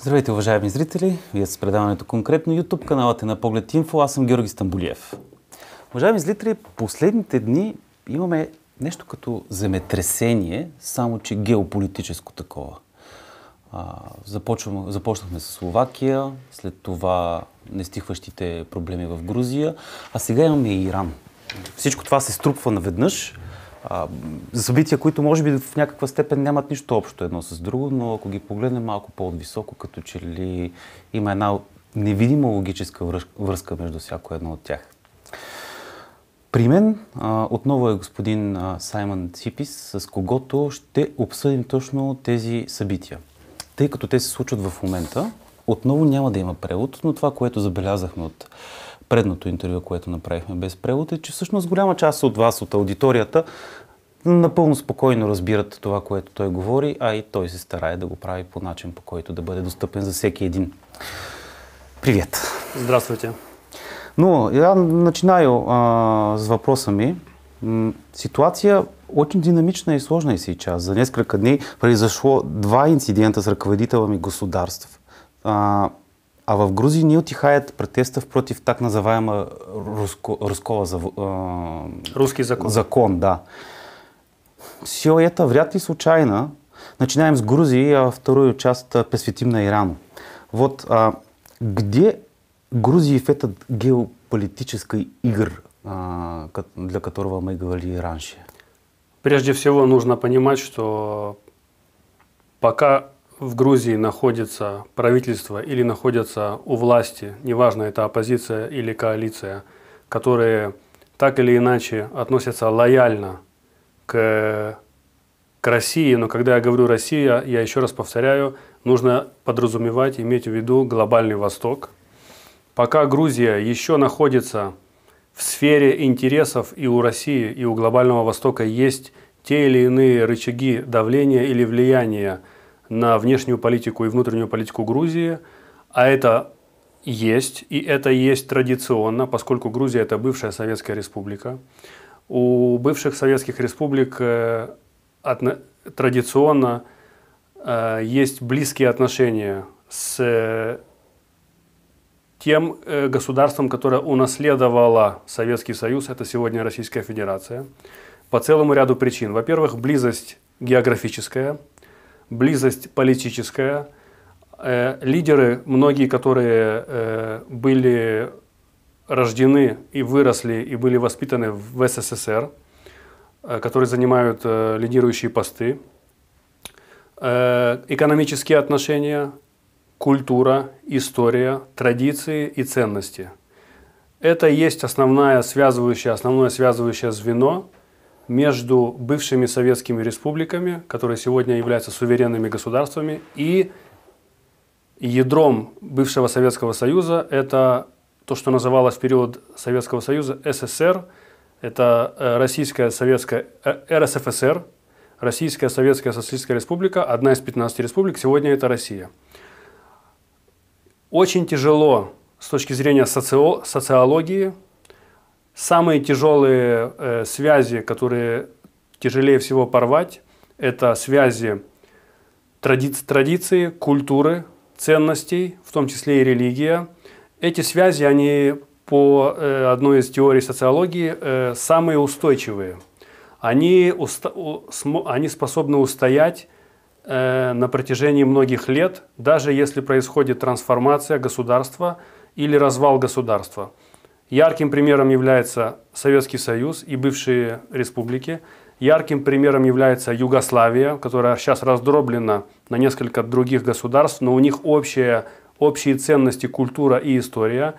Здравейте, уважаеми зрители! Вие с предаването конкретно YouTube каналът е на Поглед Инфо. Аз съм Георги Стамбулиев. Уважаеми зрители, последните дни имаме нещо като земетресение, само че геополитическо такова. започнахме с Словакия, след това нестихващите проблеми в Грузия, а сега имаме и Иран. Всичко това се струпва наведнъж а, събития, които може би в някаква степен нямат нищо общо едно с друго, но ако ги погледнем малко по-отвисоко, като че ли има една невидима логическа връзка между всяко едно от тях. При мен а, отново е господин а, Саймън Ципис, с когото ще обсъдим точно тези събития. Тъй като те се случват в момента, отново няма да има превод, но това, което забелязахме от предното интервю, което направихме без превод, е, че всъщност голяма част от вас, от аудиторията, напълно спокойно разбират това, което той говори, а и той се старае да го прави по начин, по който да бъде достъпен за всеки един. Привет! Здравствуйте! Ну, я начинаю а, с ми. Ситуация очень динамична и сложна е и сейчас. За несколько дней произошло два инцидента с ръководителами государств. А, А в Грузии не утихает протестов против так называемого руско, русского зав, а, Русский закон. закон да. Все это вряд ли случайно. Начинаем с Грузии, а вторую часть а, посвятим на Ирану. Вот а, где Грузии в этот геополитический игр, а, для которого мы говорили раньше? Прежде всего нужно понимать, что пока в Грузии находится правительство или находятся у власти, неважно, это оппозиция или коалиция, которые так или иначе относятся лояльно к, к России. Но когда я говорю Россия, я еще раз повторяю, нужно подразумевать, иметь в виду глобальный Восток. Пока Грузия еще находится в сфере интересов и у России, и у глобального Востока есть те или иные рычаги давления или влияния – на внешнюю политику и внутреннюю политику Грузии, а это есть, и это есть традиционно, поскольку Грузия это бывшая Советская Республика. У бывших советских республик э, традиционно э, есть близкие отношения с э, тем государством, которое унаследовало Советский Союз, это сегодня Российская Федерация, по целому ряду причин. Во-первых, близость географическая – близость политическая. Э, лидеры, многие которые э, были рождены и выросли и были воспитаны в СССР, э, которые занимают лидирующие посты, экономические отношения, культура, история, традиции и ценности. Это и есть основное связывающее, основное связывающее звено – между бывшими советскими республиками, которые сегодня являются суверенными государствами, и ядром бывшего Советского Союза – это то, что называлось в период Советского Союза СССР, это э, Российская Советская э, РСФСР, Российская Советская Социалистическая Республика, одна из 15 республик, сегодня это Россия. Очень тяжело с точки зрения социологии, Самые тяжелые э, связи, которые тяжелее всего порвать, это связи тради традиции, культуры, ценностей, в том числе и религия. Эти связи, они по э, одной из теорий социологии э, самые устойчивые. Они, уста они способны устоять э, на протяжении многих лет, даже если происходит трансформация государства или развал государства. Ярким примером является Советский Союз и бывшие республики. Ярким примером является Югославия, которая сейчас раздроблена на несколько других государств, но у них общие, общие ценности, культура и история.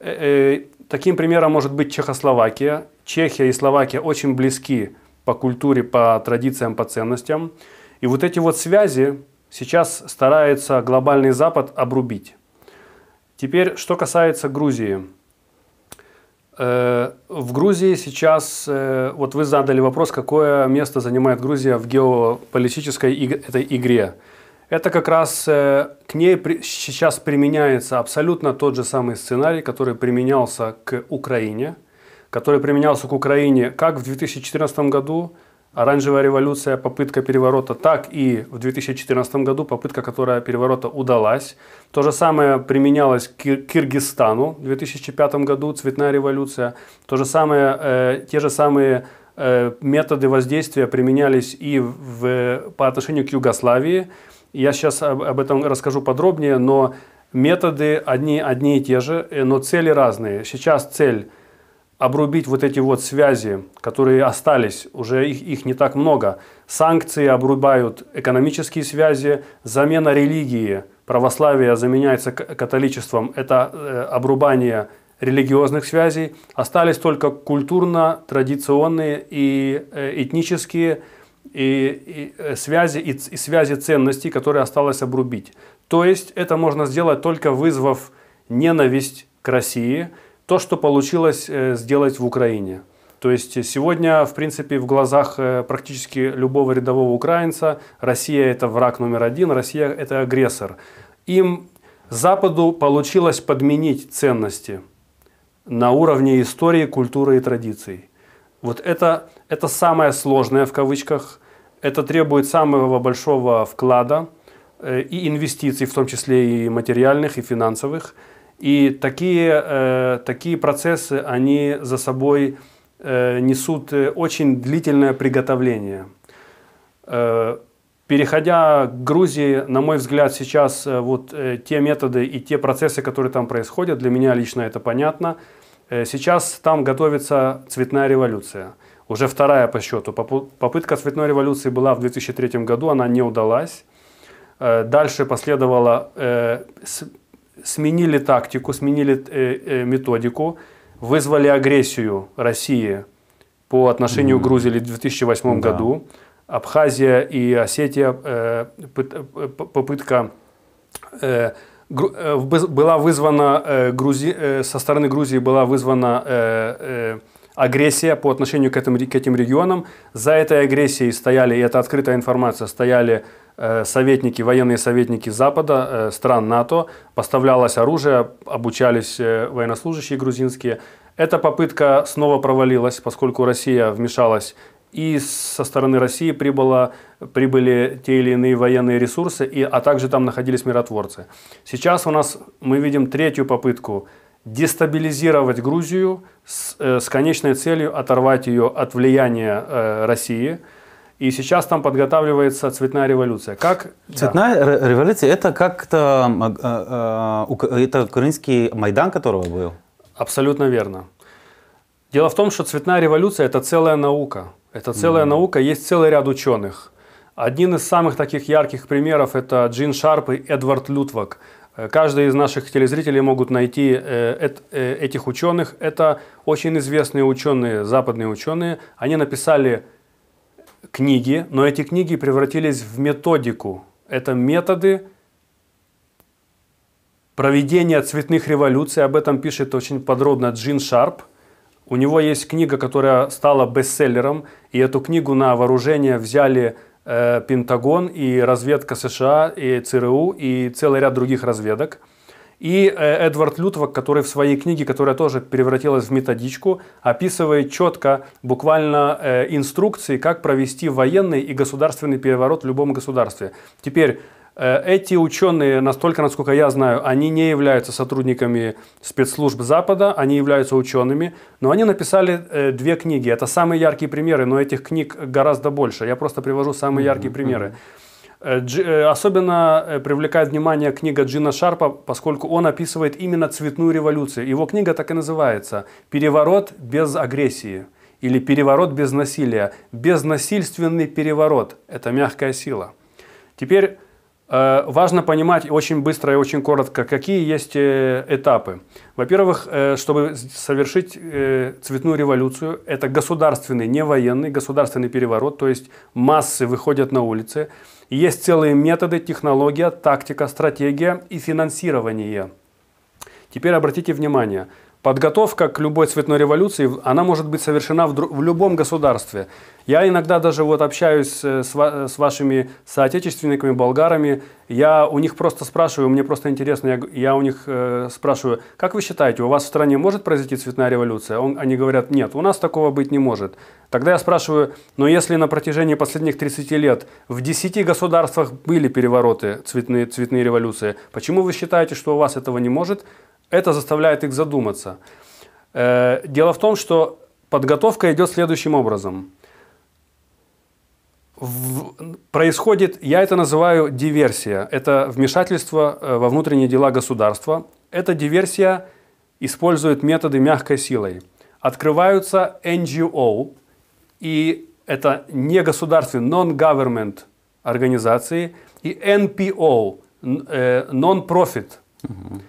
Э, э, таким примером может быть Чехословакия. Чехия и Словакия очень близки по культуре, по традициям, по ценностям. И вот эти вот связи сейчас старается глобальный Запад обрубить. Теперь, что касается Грузии – Э, в Грузии сейчас, э, вот вы задали вопрос, какое место занимает Грузия в геополитической этой игре. Это как раз э, к ней сейчас применяется абсолютно тот же самый сценарий, который применялся к Украине, который применялся к Украине как в 2014 году, Оранжевая революция, попытка переворота, так и в 2014 году попытка, которая переворота удалась. То же самое применялось к Киргизстану в 2005 году, цветная революция. То же самое, э, те же самые э, методы воздействия применялись и в, в, по отношению к Югославии. Я сейчас об, об этом расскажу подробнее, но методы одни, одни и те же, э, но цели разные. Сейчас цель – обрубить вот эти вот связи, которые остались, уже их, их не так много. Санкции обрубают экономические связи, замена религии, православие заменяется католичеством, это э, обрубание религиозных связей. Остались только культурно-традиционные и э, этнические и, и э, связи и, и связи ценностей, которые осталось обрубить. То есть это можно сделать только вызвав ненависть к России – то, что получилось э, сделать в Украине. То есть сегодня, в принципе, в глазах э, практически любого рядового украинца Россия это враг номер один, Россия это агрессор. Им Западу получилось подменить ценности на уровне истории, культуры и традиций. Вот это, это самое сложное в кавычках, это требует самого большого вклада э, и инвестиций, в том числе и материальных, и финансовых – и такие, э, такие процессы, они за собой э, несут э, очень длительное приготовление. Э, переходя к Грузии, на мой взгляд, сейчас э, вот э, те методы и те процессы, которые там происходят, для меня лично это понятно. Э, сейчас там готовится цветная революция. Уже вторая по счету. Попытка цветной революции была в 2003 году, она не удалась. Э, дальше последовала э, сменили тактику, сменили э, э, методику, вызвали агрессию России по отношению к Грузии в 2008 да. году. Абхазия и Осетия, э, попытка была вызвана Грузи, со стороны Грузии была вызвана агрессия по отношению к, этим, к этим регионам. За этой агрессией стояли, и это открытая информация, стояли э, советники, военные советники Запада, э, стран НАТО, поставлялось оружие, обучались э, военнослужащие грузинские. Эта попытка снова провалилась, поскольку Россия вмешалась и со стороны России прибыло, прибыли те или иные военные ресурсы, и, а также там находились миротворцы. Сейчас у нас мы видим третью попытку дестабилизировать Грузию с, э, с конечной целью оторвать ее от влияния э, России. И сейчас там подготавливается цветная революция. Как? Цветная да. революция это как-то э, э, это украинский Майдан, которого был? Абсолютно верно. Дело в том, что цветная революция это целая наука. Это целая mm. наука, есть целый ряд ученых. Один из самых таких ярких примеров это Джин Шарп и Эдвард Лютвак. Э, каждый из наших телезрителей могут найти э, э, этих ученых. Это очень известные ученые, западные ученые. Они написали книги, но эти книги превратились в методику. Это методы проведения цветных революций. Об этом пишет очень подробно Джин Шарп. У него есть книга, которая стала бестселлером. И эту книгу на вооружение взяли Э, Пентагон и разведка США, и ЦРУ, и целый ряд других разведок. И э, Эдвард Лютвак, который в своей книге, которая тоже превратилась в методичку, описывает четко, буквально э, инструкции, как провести военный и государственный переворот в любом государстве. Теперь Э, эти ученые, настолько, насколько я знаю, они не являются сотрудниками спецслужб Запада, они являются учеными, но они написали э, две книги. Это самые яркие примеры, но этих книг гораздо больше. Я просто привожу самые яркие примеры. Э, особенно привлекает внимание книга Джина Шарпа, поскольку он описывает именно цветную революцию. Его книга так и называется «Переворот без агрессии» или «Переворот без насилия». Безнасильственный переворот – это мягкая сила. Теперь Э, важно понимать очень быстро и очень коротко, какие есть э, этапы. Во-первых, э, чтобы совершить цветную революцию, это государственный, не военный, государственный переворот, то есть массы выходят на улицы. Есть целые методы, технология, тактика, стратегия и финансирование. Теперь обратите внимание – Подготовка к любой цветной революции, она может быть совершена в, в любом государстве. Я иногда даже вот общаюсь э, с, ва э, с вашими соотечественниками, болгарами. Я у них просто спрашиваю, мне просто интересно, я, я у них э, спрашиваю, как вы считаете, у вас в стране может произойти цветная революция? Он, они говорят, нет, у нас такого быть не может. Тогда я спрашиваю, но если на протяжении последних 30 лет в 10 государствах были перевороты, цветные, цветные революции, почему вы считаете, что у вас этого не может? это заставляет их задуматься. Э, дело в том, что подготовка идет следующим образом. происходит, я это называю диверсия, это вмешательство э, во внутренние дела государства. Эта диверсия использует методы мягкой силой. Открываются NGO, и это не государственные, non-government организации, и NPO, э, non-profit. Угу.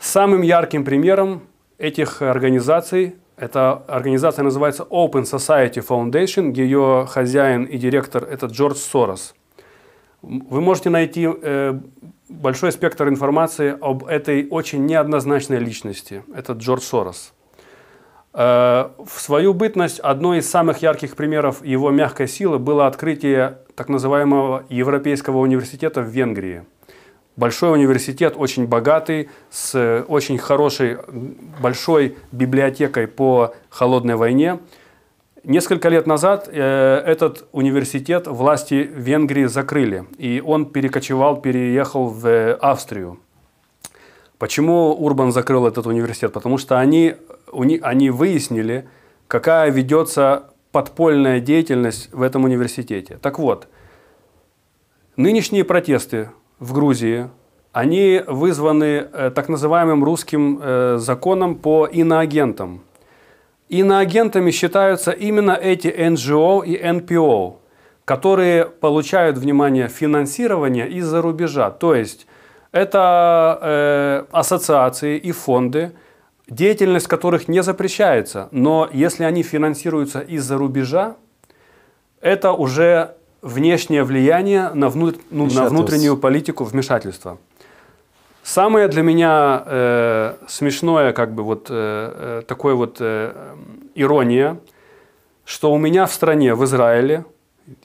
Самым ярким примером этих организаций, эта организация называется Open Society Foundation, ее хозяин и директор это Джордж Сорос. Вы можете найти э, большой спектр информации об этой очень неоднозначной личности. Это Джордж Сорос. Э, в свою бытность одной из самых ярких примеров его мягкой силы было открытие так называемого Европейского университета в Венгрии – Большой университет, очень богатый, с э, очень хорошей, большой библиотекой по холодной войне. Несколько лет назад э, этот университет власти Венгрии закрыли, и он перекочевал, переехал в э, Австрию. Почему Урбан закрыл этот университет? Потому что они, уни, они выяснили, какая ведется подпольная деятельность в этом университете. Так вот, нынешние протесты в Грузии, они вызваны э, так называемым русским э, законом по иноагентам. Иноагентами считаются именно эти НГО и НПО, которые получают, внимание, финансирование из-за рубежа. То есть это э, ассоциации и фонды, деятельность которых не запрещается, но если они финансируются из-за рубежа, это уже внешнее влияние на, внут... ну, на внутреннюю политику вмешательства. Самое для меня э, смешное, как бы вот э, э такое вот э, эм, ирония, что у меня в стране, в Израиле,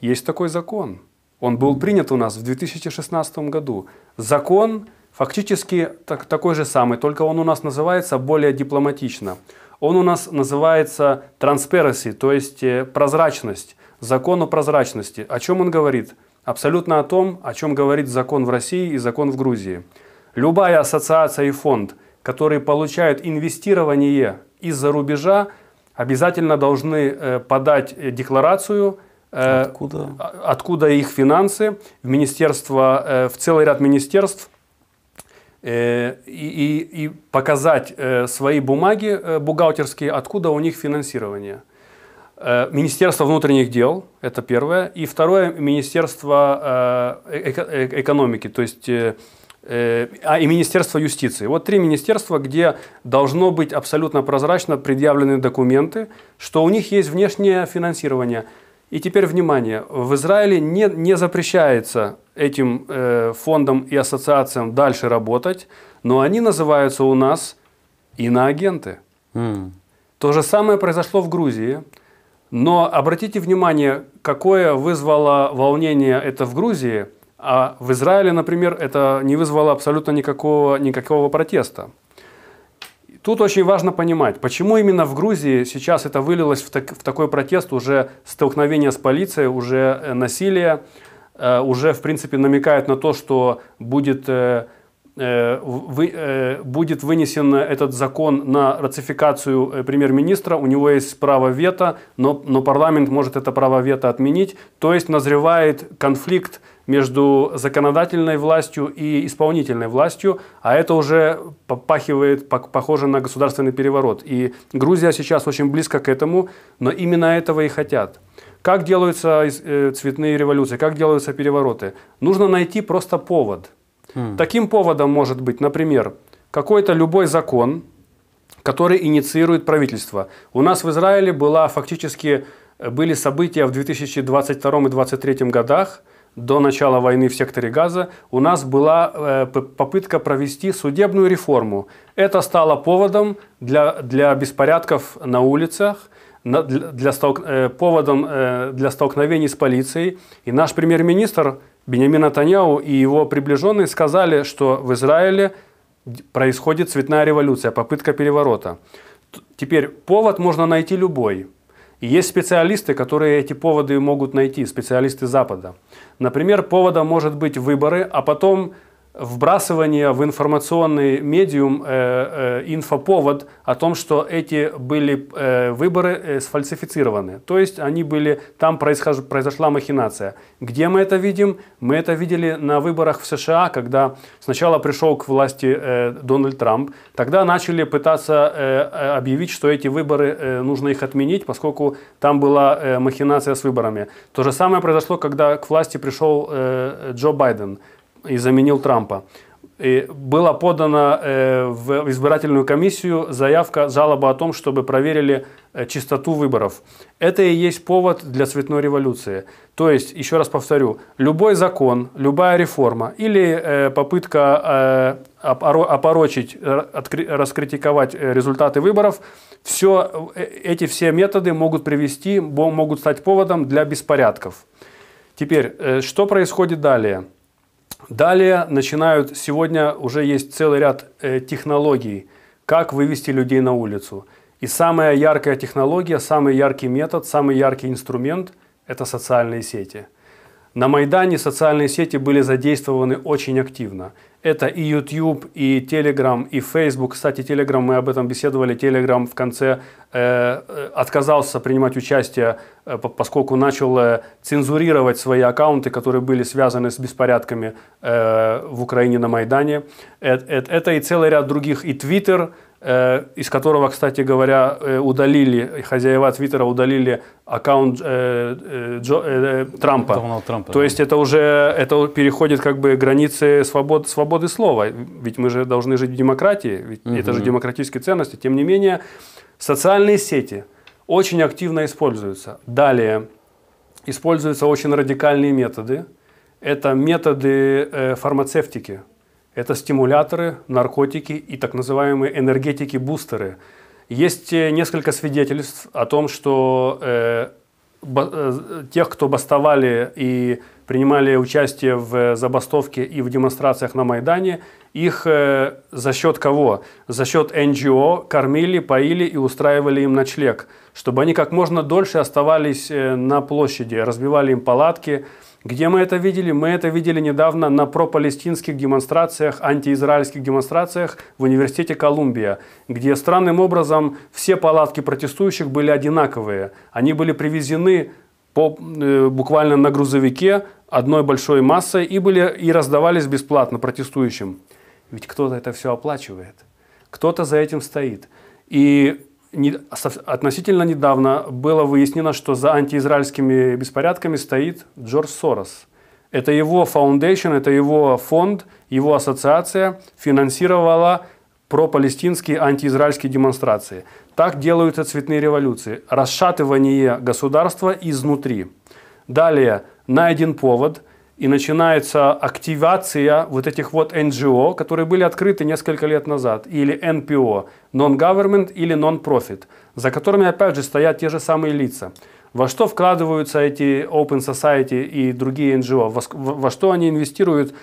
есть такой закон. Он был принят у нас в 2016 году. Закон фактически так, такой же самый, только он у нас называется более дипломатично. Он у нас называется transparency, то есть э, прозрачность закону прозрачности. О чем он говорит? Абсолютно о том, о чем говорит закон в России и закон в Грузии. Любая ассоциация и фонд, которые получают инвестирование из-за рубежа, обязательно должны э, подать э, декларацию э, Откуда? А, откуда их финансы? В министерство, в целый ряд министерств и, и, и показать свои бумаги бухгалтерские, откуда у них финансирование. Э, Министерство внутренних дел, это первое. И второе, Министерство э, э, экономики, то есть а, и Министерство юстиции. Вот три министерства, где должно быть абсолютно прозрачно предъявлены документы, что у них есть внешнее финансирование. И теперь внимание, в Израиле не, не запрещается этим фондам и ассоциациям дальше работать, но они называются у нас иноагенты. Mm. То же самое произошло в Грузии. Но обратите внимание, какое вызвало волнение это в Грузии, а в Израиле, например, это не вызвало абсолютно никакого, никакого протеста. Тут очень важно понимать, почему именно в Грузии сейчас это вылилось в, так, в такой протест, уже столкновение с полицией, уже э, насилие, э, уже, в принципе, намекают на то, что будет э, Э, вы, э, будет вынесен этот закон на ратификацию э, премьер-министра, у него есть право вето, но, но парламент может это право вето отменить. То есть назревает конфликт между законодательной властью и исполнительной властью, а это уже попахивает, похоже на государственный переворот. И Грузия сейчас очень близко к этому, но именно этого и хотят. Как делаются цветные революции, как делаются перевороты? Нужно найти просто повод – Таким поводом может быть, например, какой-то любой закон, который инициирует правительство. У нас в Израиле была фактически э, были события в 2022 и 2023 годах, до начала войны в секторе газа, у нас была э, попытка провести судебную реформу. Это стало поводом для, для беспорядков на улицах, для, столк, э, поводом для столкновений с полицией. И наш премьер-министр Бенямин Натаньяу и его приближенные сказали, что в Израиле происходит цветная революция, попытка переворота. Теперь повод можно найти любой. И есть специалисты, которые эти поводы могут найти, специалисты Запада. Например, поводом может быть выборы, а потом вбрасывание в информационный медиум э, э, инфоповод о том, что эти были э, выборы э, сфальсифицированы. То есть они были, там происхож, произошла махинация. Где мы это видим? Мы это видели на выборах в США, когда сначала пришел к власти э, Дональд Трамп. Тогда начали пытаться э, э объявить, что эти выборы, э, нужно их отменить, поскольку там была э, махинация с выборами. То же самое произошло, когда к власти пришел э, Джо Байден – и заменил Трампа. И была подана э, в избирательную комиссию заявка, жалоба о том, чтобы проверили э, чистоту выборов. Это и есть повод для цветной революции. То есть, еще раз повторю, любой закон, любая реформа или э, попытка э, опорочить, раскритиковать э, результаты выборов, все, э, эти все методы могут привести, могут стать поводом для беспорядков. Теперь, что происходит далее? Далее начинают, сегодня уже есть целый ряд э, технологий, как вывести людей на улицу. И самая яркая технология, самый яркий метод, самый яркий инструмент – это социальные сети – на Майдане социальные сети были задействованы очень активно. Это и YouTube, и Telegram, и Facebook. Кстати, Telegram, мы об этом беседовали, Telegram в конце э, э отказался принимать участие, э, поскольку начал э, цензурировать свои аккаунты, которые были связаны с беспорядками э, в Украине на Майдане. Это, это, это и целый ряд других, и Twitter, Э, из которого, кстати говоря, э, удалили, хозяева Твиттера удалили аккаунт э, Джо, Трампа. Дональд Трампа. То да. есть это уже это переходит как бы границы свобод, свободы слова. Ведь мы же должны жить в демократии, ведь угу. это же демократические ценности. Тем не менее, социальные сети очень активно используются. Далее, используются очень радикальные методы. Это методы фармацевтики – это стимуляторы, наркотики и так называемые энергетики-бустеры. Есть э, несколько свидетельств о том, что э, бо, э, тех, кто бастовали и принимали участие в э, забастовке и в демонстрациях на Майдане, их э, за счет кого? За счет НГО кормили, поили и устраивали им ночлег, чтобы они как можно дольше оставались э, на площади, разбивали им палатки, где мы это видели? Мы это видели недавно на пропалестинских демонстрациях, антиизраильских демонстрациях в университете Колумбия, где странным образом все палатки протестующих были одинаковые. Они были привезены по, э, буквально на грузовике одной большой массой и, были, и раздавались бесплатно протестующим. Ведь кто-то это все оплачивает, кто-то за этим стоит. И не, относительно недавно было выяснено, что за антиизраильскими беспорядками стоит Джордж Сорос. Это его фаундейшн, это его фонд, его ассоциация финансировала пропалестинские антиизраильские демонстрации. Так делаются цветные революции. Расшатывание государства изнутри. Далее, найден повод – и начинается активация вот этих вот NGO, которые были открыты несколько лет назад, или NPO, Non-Government или Non-Profit, за которыми опять же стоят те же самые лица. Во что вкладываются эти Open Society и другие NGO, во, во что они инвестируют,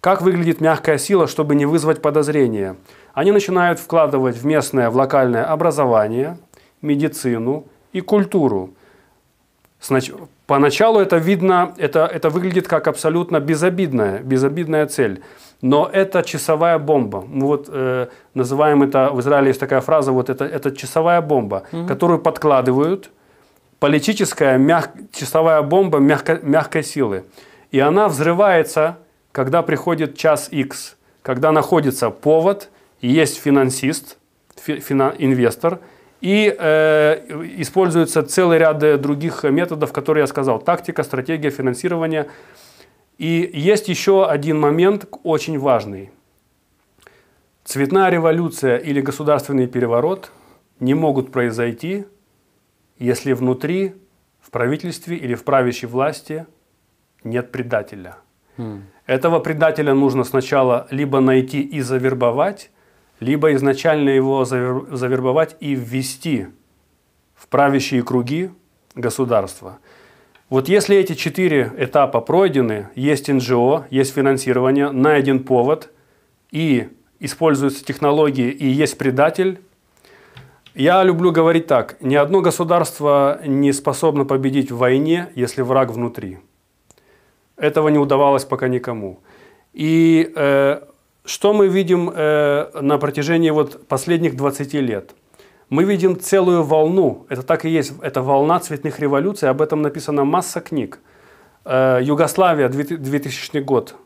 как выглядит мягкая сила, чтобы не вызвать подозрения. Они начинают вкладывать в местное, в локальное образование, медицину и культуру Поначалу это видно, это, это выглядит как абсолютно безобидная, безобидная цель. Но это часовая бомба. Мы вот э, называем это, в Израиле есть такая фраза, вот это, это часовая бомба, угу. которую подкладывают политическая мяг, часовая бомба мягко, мягкой силы. И она взрывается, когда приходит час X, когда находится повод, есть финансист, фи, фина, инвестор – и э, используется целый ряд других методов, которые я сказал. Тактика, стратегия, финансирование. И есть еще один момент очень важный. Цветная революция или государственный переворот не могут произойти, если внутри, в правительстве или в правящей власти нет предателя. Mm. Этого предателя нужно сначала либо найти и завербовать, либо изначально его завербовать и ввести в правящие круги государства. Вот если эти четыре этапа пройдены, есть нго, есть финансирование, найден повод и используются технологии и есть предатель, я люблю говорить так, ни одно государство не способно победить в войне, если враг внутри. Этого не удавалось пока никому. И э, что мы видим э, на протяжении вот последних 20 лет? Мы видим целую волну, это так и есть, это волна цветных революций, об этом написана масса книг. Э, Югославия, 2000 год,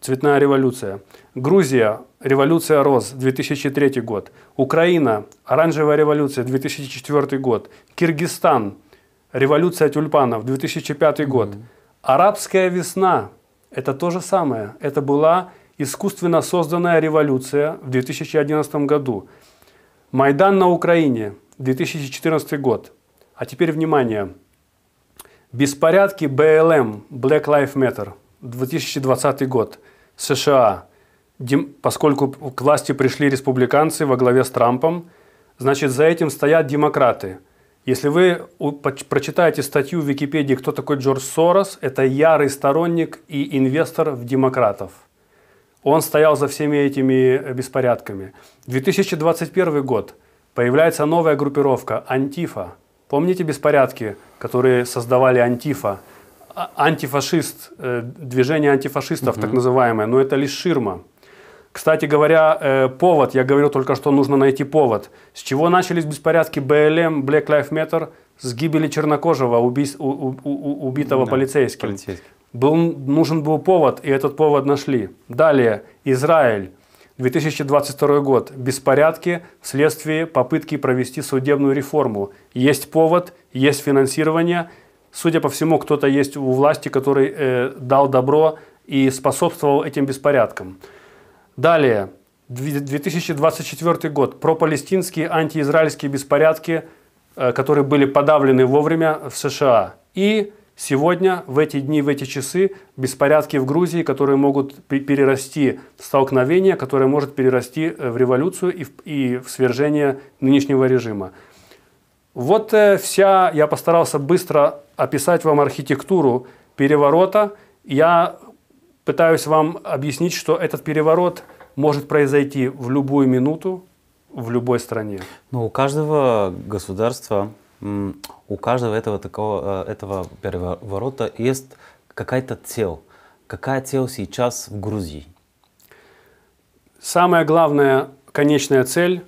цветная революция. Грузия, революция роз, 2003 год. Украина, оранжевая революция, 2004 год. Киргизстан, революция тюльпанов, 2005 год. Mm-hmm. Арабская весна, это то же самое, это была искусственно созданная революция в 2011 году, Майдан на Украине, 2014 год. А теперь внимание. Беспорядки БЛМ, Black Lives Matter, 2020 год, США. Дем... Поскольку к власти пришли республиканцы во главе с Трампом, значит за этим стоят демократы. Если вы прочитаете статью в Википедии «Кто такой Джордж Сорос?», это ярый сторонник и инвестор в демократов – он стоял за всеми этими э, беспорядками. 2021 год. Появляется новая группировка «Антифа». Помните беспорядки, которые создавали «Антифа»? А, Антифашист, э, движение антифашистов, угу. так называемое, но это лишь ширма. Кстати говоря, э, повод, я говорил только что, нужно найти повод. С чего начались беспорядки БЛМ, Black Lives Matter, с гибели чернокожего, убийц, у, у, у, убитого да, полицейским. полицейским был, нужен был повод, и этот повод нашли. Далее, Израиль. 2022 год. Беспорядки вследствие попытки провести судебную реформу. Есть повод, есть финансирование. Судя по всему, кто-то есть у власти, который э, дал добро и способствовал этим беспорядкам. Далее, 2024 год. Пропалестинские антиизраильские беспорядки, э, которые были подавлены вовремя в США. И Сегодня, в эти дни, в эти часы, беспорядки в Грузии, которые могут перерасти в столкновение, которое может перерасти э, в революцию и в, и в свержение нынешнего режима. Вот э, вся, я постарался быстро описать вам архитектуру переворота. Я пытаюсь вам объяснить, что этот переворот может произойти в любую минуту, в любой стране. Но ну, у каждого государства у каждого этого такого э, этого переворота есть какая-то цель. Какая цель сейчас в Грузии? Самая главная конечная цель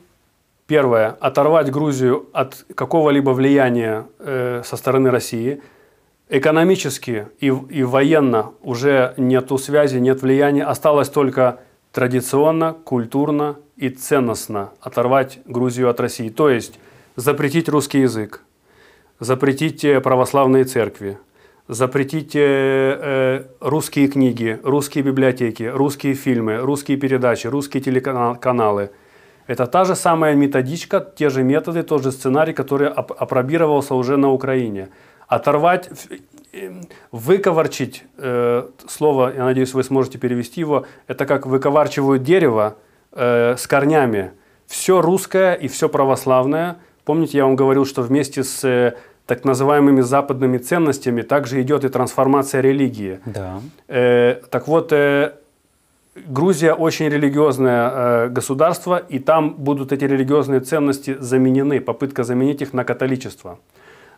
первая: Оторвать Грузию от какого-либо влияния э, со стороны России. Экономически и, и военно уже нету связи, нет влияния. Осталось только традиционно, культурно и ценностно оторвать Грузию от России. То есть запретить русский язык, запретить э, православные церкви, запретить э, э, русские книги, русские библиотеки, русские фильмы, русские передачи, русские телеканалы. Это та же самая методичка, те же методы, тот же сценарий, который опробировался уже на Украине. Оторвать, выковарчить слово, я надеюсь, вы сможете перевести его, это как выковарчивают дерево с корнями. Все русское и все православное – Помните, я вам говорил, что вместе с э, так называемыми западными ценностями также идет и трансформация религии. Да. Э, так вот, э, Грузия очень религиозное э, государство, и там будут эти религиозные ценности заменены, попытка заменить их на католичество.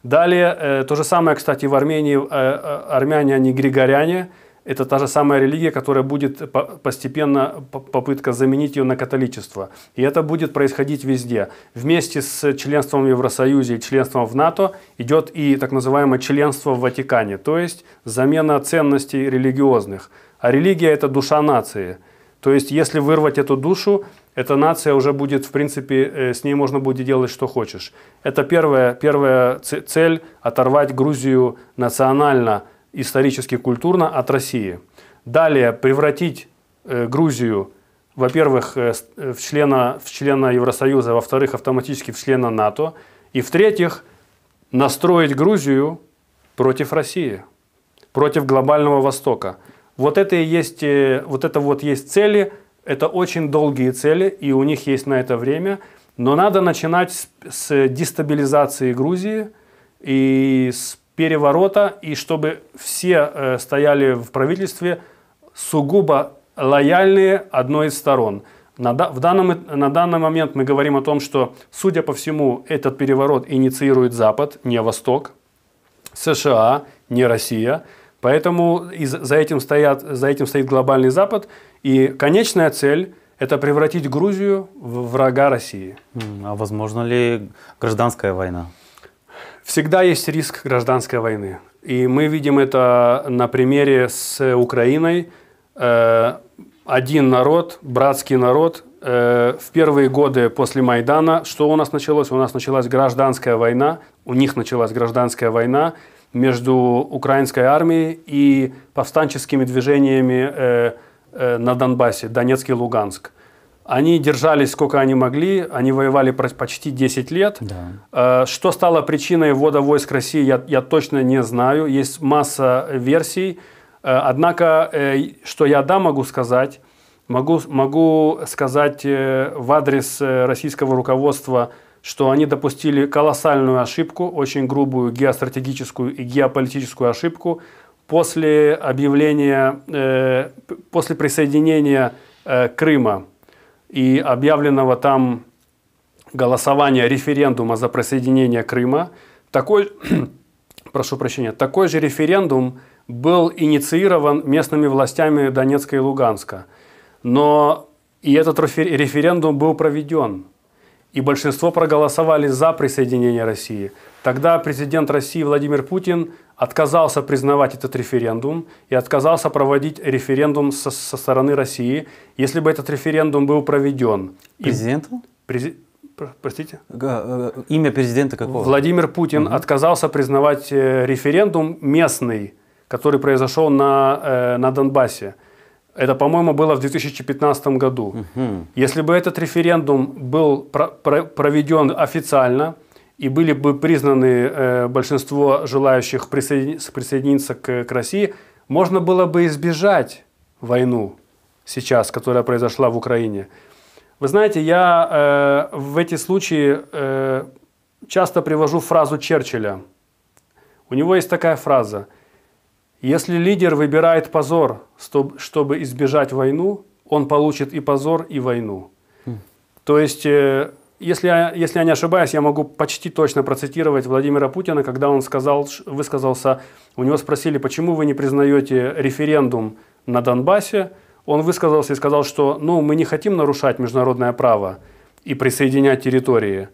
Далее, э, то же самое, кстати, в Армении, э, э армяне, они григоряне, это та же самая религия, которая будет постепенно попытка заменить ее на католичество. И это будет происходить везде. Вместе с членством в Евросоюзе и членством в НАТО идет и так называемое членство в Ватикане, то есть замена ценностей религиозных. А религия – это душа нации. То есть если вырвать эту душу, эта нация уже будет, в принципе, э, с ней можно будет делать, что хочешь. Это первая, первая цель – оторвать Грузию национально – исторически, культурно от России. Далее превратить э, Грузию, во-первых, э, э, в члена, в члена Евросоюза, во-вторых, автоматически в члена НАТО, и в-третьих, настроить Грузию против России, против глобального Востока. Вот это и есть, вот это вот есть цели, это очень долгие цели, и у них есть на это время, но надо начинать с, с дестабилизации Грузии и с переворота и чтобы все э, стояли в правительстве сугубо лояльные одной из сторон. На, в данном, на данный момент мы говорим о том, что, судя по всему, этот переворот инициирует Запад, не Восток, США, не Россия. Поэтому из, за, этим стоят, за этим стоит глобальный Запад. И конечная цель – это превратить Грузию в врага России. А возможно ли гражданская война? Всегда есть риск гражданской войны. И мы видим это на примере с Украиной. Э, один народ, братский народ. Э, в первые годы после Майдана что у нас началось? У нас началась гражданская война, у них началась гражданская война между украинской армией и повстанческими движениями э, на Донбассе, Донецк и Луганск. Они держались сколько они могли, они воевали почти 10 лет. Да. Э, что стало причиной ввода войск России, я, я точно не знаю. Есть масса версий. Э, однако, э, что я да могу сказать, могу, могу сказать в адрес российского руководства, что они допустили колоссальную ошибку, очень грубую геостратегическую и геополитическую ошибку после объявления, после присоединения Крыма и объявленного там голосования референдума за присоединение Крыма, такой, прошу прощения, такой же референдум был инициирован местными властями Донецка и Луганска. Но и этот референдум был проведен, и большинство проголосовали за присоединение России – Тогда президент России Владимир Путин отказался признавать этот референдум и отказался проводить референдум со, со стороны России, если бы этот референдум был проведен. Президенту? Прези... Простите? Э, имя президента какого? Владимир Путин угу. отказался признавать э, референдум местный, который произошел на, э, на Донбассе. Это, по-моему, было в 2015 году. Угу. Если бы этот референдум был проведен официально, и были бы признаны э, большинство желающих присоедини присоединиться к, России, можно было бы избежать войну сейчас, которая произошла в Украине. Вы знаете, я э, в эти случаи э, часто привожу фразу Черчилля. У него есть такая фраза. Если лидер выбирает позор, чтобы избежать войну, он получит и позор, и войну. Хм. То есть если я, если я не ошибаюсь, я могу почти точно процитировать Владимира Путина, когда он сказал, высказался, у него спросили, почему вы не признаете референдум на Донбассе. Он высказался и сказал, что ну, мы не хотим нарушать международное право и присоединять территории.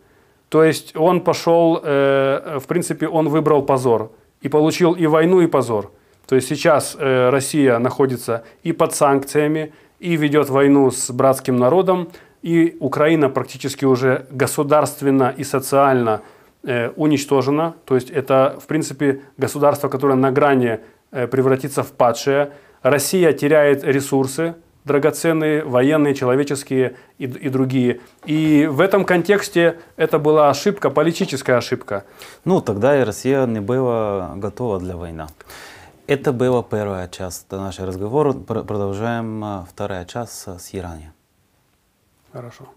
То есть он пошел, э, в принципе, он выбрал позор и получил и войну, и позор. То есть сейчас э, Россия находится и под санкциями, и ведет войну с братским народом, и Украина практически уже государственно и социально э, уничтожена. То есть это, в принципе, государство, которое на грани э, превратится в падшее. Россия теряет ресурсы драгоценные, военные, человеческие и, и другие. И в этом контексте это была ошибка, политическая ошибка. Ну, тогда и Россия не была готова для войны. Это была первая часть нашего разговора. Продолжаем э, вторая часть с Ираном. Хорошо.